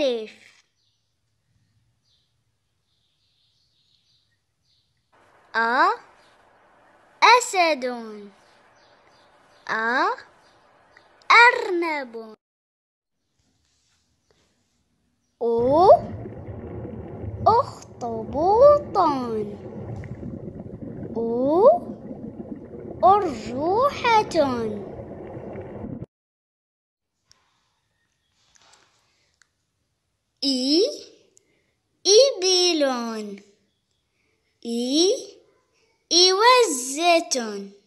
ألف أ أسد أ أرنب أو أخطبوط أو أرجوحة إي إبل إي إوزة